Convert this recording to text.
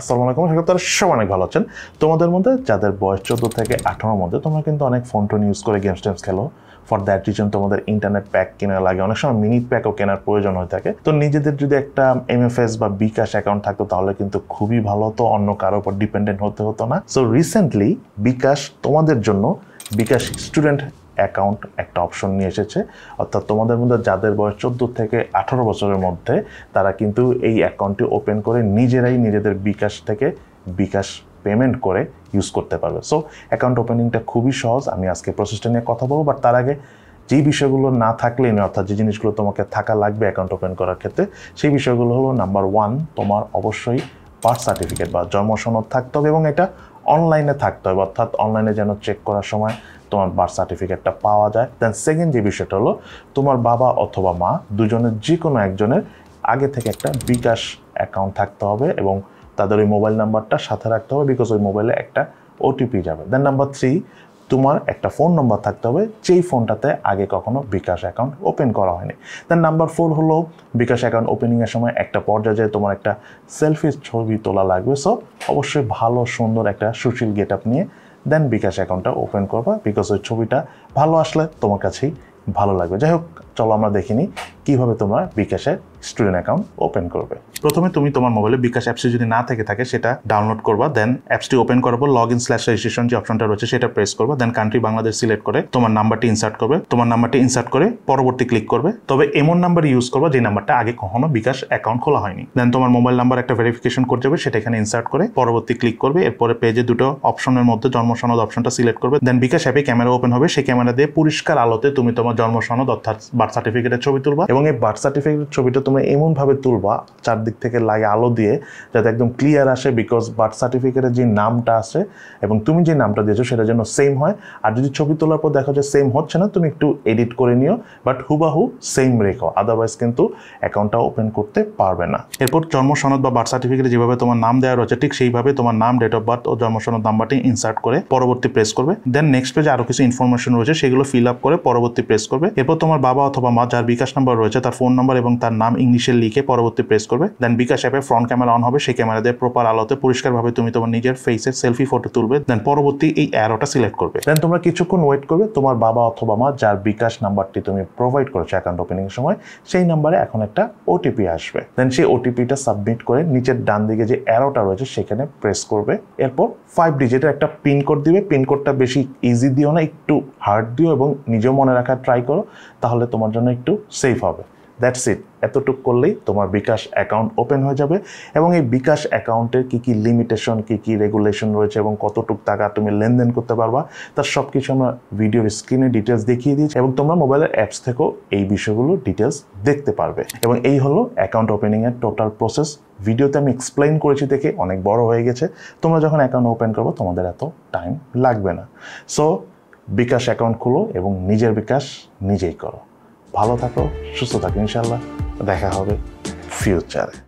আসসালামু আলাইকুম তারা সব অনেক ভালো আছেন তোমাদের মধ্যে যাদের বয়স চোদ্দো থেকে আঠারোর মধ্যে তোমরা কিন্তু অনেক ফোন টোন ইউজ করে গেমস টেমস খেলো ফর দ্যাট রিজন তোমাদের ইন্টারনেট প্যাক কেনা লাগে অনেক সময় মিনিট প্যাকও কেনার প্রয়োজন হয়ে থাকে তো নিজেদের যদি একটা এমএফএস বা বিকাশ অ্যাকাউন্ট থাকতো তাহলে কিন্তু খুবই ভালো হতো অন্য কারো উপর ডিপেন্ডেন্ট হতে হতো না সো রিসেন্টলি বিকাশ তোমাদের জন্য বিকাশ স্টুডেন্ট অ্যাকাউন্ট একটা অপশন নিয়ে এসেছে অর্থাৎ তোমাদের মধ্যে যাদের বয়স চোদ্দো থেকে আঠারো বছরের মধ্যে তারা কিন্তু এই অ্যাকাউন্টটি ওপেন করে নিজেরাই নিজেদের বিকাশ থেকে বিকাশ পেমেন্ট করে ইউজ করতে পারবে সো অ্যাকাউন্ট ওপেনিংটা খুবই সহজ আমি আজকে প্রসেসটা নিয়ে কথা বলবো বাট তার আগে যে বিষয়গুলো না থাকলে নয় মানে অর্থাৎ যে জিনিসগুলো তোমাকে থাকা লাগবে অ্যাকাউন্ট ওপেন করার ক্ষেত্রে সেই বিষয়গুলো হলো নাম্বার ওয়ান তোমার অবশ্যই বার্থ সার্টিফিকেট বা জন্ম সনদ থাকতে হবে এবং এটা অনলাইনে থাকতে হবে অর্থাৎ অনলাইনে যেন চেক করার সময় তোমার বার্থ সার্টিফিকেটটা পাওয়া যায় দেন সেকেন্ড যে বিষয়টা হলো তোমার বাবা অথবা মা দুজনের যে কোনো একজনের আগে থেকে একটা বিকাশ অ্যাকাউন্ট থাকতে হবে এবং তাদের ওই মোবাইল নাম্বারটা সাথে রাখতে হবে বিকজ ওই মোবাইলে একটা ওটিপি যাবে দেন নাম্বার থ্রি তোমার একটা ফোন নম্বর থাকতে হবে যেই ফোনটাতে আগে কখনো বিকাশ অ্যাকাউন্ট ওপেন করা হয়নি দেন নাম্বার ফোর হলো বিকাশ অ্যাকাউন্ট ওপেনিংয়ের সময় একটা পর্যায়ে তোমার একটা সেলফি ছবি তোলা লাগবে সো অবশ্যই ভালো সুন্দর একটা সুশীল গেট আপ নিয়ে দেন বিকাশ অ্যাকাউন্টটা ওপেন করবা বিকজ ওই ছবিটা ভালো আসলে তোমার কাছেই ভালো লাগবে যাই হোক চলো আমরা দেখিনি কিভাবে তোমরা বিকাশে স্টুডেন্ট অ্যাকাউন্ট ওপেন করবে প্রথমে তুমি তোমার মোবাইলে বিকাশ অ্যাপসটি যদি না থেকে থাকে সেটা ডাউনলোড করবা দেন অ্যাপসটি ওপেন করবো লগ ইন স্ল্যাশ রেজিস্ট্রেশন যে অপশনটা রয়েছে সেটা প্রেস করবো দেন কান্ট্রি বাংলাদেশ সিলেক্ট করে তোমার নাম্বারটি ইনসার্ট করবে তোমার নাম্বারটি ইনসার্ট করে পরবর্তী ক্লিক করবে তবে এমন নাম্বার ইউজ করবো যে নাম্বারটা আগে কখনো বিকাশ অ্যাকাউন্ট খোলা হয়নি দেন তোমার মোবাইল নাম্বার একটা ভেরিফিকেশন করে যাবে সেটা এখানে ইনসার্ট করে পরবর্তী ক্লিক করবে এরপরে পেজে দুটো অপশনের মধ্যে জন্ম সনদ অপশনটা সিলেক্ট করবে দেন বিকাশ অ্যাপে ক্যামেরা ওপেন হবে সেই ক্যামেরা দিয়ে পরিষ্কার আলোতে তুমি তোমার জন্ম সনদ অর্থাৎ বার্থ সার্টিফিকেটের ছবি তুলবা এবং এই বার্থ সার্টিফিকেটের ছবিটা তোমরা এমনভাবে তুলবা চারদিক থেকে লাগে আলো দিয়ে যাতে একদম ক্লিয়ার আসে বিকজ বার্থ সার্টিফিকেটের যে নামটা আসে এবং তুমি যে নামটা দিয়েছো সেটা যেন সেম হয় আর যদি ছবি তোলার পর দেখা যায় সেম হচ্ছে না তুমি একটু এডিট করে নিও বাট হুবাহু সেম রেখো আদারওয়াইজ কিন্তু অ্যাকাউন্টটা ওপেন করতে পারবে না এরপর জন্ম সনদ বা বার্থ সার্টিফিকেটে যেভাবে তোমার নাম দেওয়া রয়েছে ঠিক সেইভাবে তোমার নাম ডেট অফ বার্থ ও জন্ম সনদ নাম্বারটি ইনসার্ট করে পরবর্তী প্রেস করবে দেন নেক্সট পেজে আরও কিছু ইনফরমেশন রয়েছে সেগুলো ফিল আপ করে পরবর্তী প্রেস করবে এরপর তোমার বাবা অথবা মা যার বিকাশ নাম্বার রয়েছে তার ফোন নাম্বার এবং তার নাম ইংলিশে লিখে পরবর্তী প্রেস করবে দেন বিকাশ অ্যাপে ফ্রন্ট ক্যামেরা অন হবে সেই ক্যামেরা দিয়ে প্রপার আলোতে পরিষ্কারভাবে তুমি তোমার নিজের ফেসের সেলফি ফটো তুলবে দেন পরবর্তী এই অ্যারোটা সিলেক্ট করবে দেন তোমরা কিছুক্ষণ ওয়েট করবে তোমার বাবা অথবা মা যার বিকাশ নাম্বারটি তুমি প্রোভাইড করেছো অ্যাকাউন্ট ওপেনিং এর সময় সেই নাম্বারে এখন একটা ওটিপি আসবে দেন সেই ওটিপিটা সাবমিট করে নিচের ডান দিকে যে অ্যারোটা রয়েছে সেখানে প্রেস করবে এরপর ফাইভ ডিজিটের একটা পিনকোড দিবে পিনকোডটা বেশি ইজি দিও না একটু হার্ড দিও এবং নিজেও মনে রাখার ট্রাই করো তাহলে তোমার তোমার জন্য একটু সেফ হবে দ্যাটস ইট এতটুক করলেই তোমার বিকাশ অ্যাকাউন্ট ওপেন হয়ে যাবে এবং এই বিকাশ অ্যাকাউন্টের কী কী লিমিটেশন কি কি রেগুলেশন রয়েছে এবং কতটুক টাকা তুমি লেনদেন করতে পারবা তার সব কিছু আমরা ভিডিওর স্ক্রিনে ডিটেলস দেখিয়ে দিয়েছি এবং তোমরা মোবাইলের অ্যাপস থেকেও এই বিষয়গুলো ডিটেলস দেখতে পারবে এবং এই হলো অ্যাকাউন্ট ওপেনিংয়ের টোটাল প্রসেস ভিডিওতে আমি এক্সপ্লেন করেছি দেখে অনেক বড় হয়ে গেছে তোমরা যখন অ্যাকাউন্ট ওপেন করবো তোমাদের এত টাইম লাগবে না সো বিকাশ অ্যাকাউন্ট খুলো এবং নিজের বিকাশ নিজেই করো ভালো থাকো সুস্থ থাকো ইনশাল্লাহ দেখা হবে ফিউচারে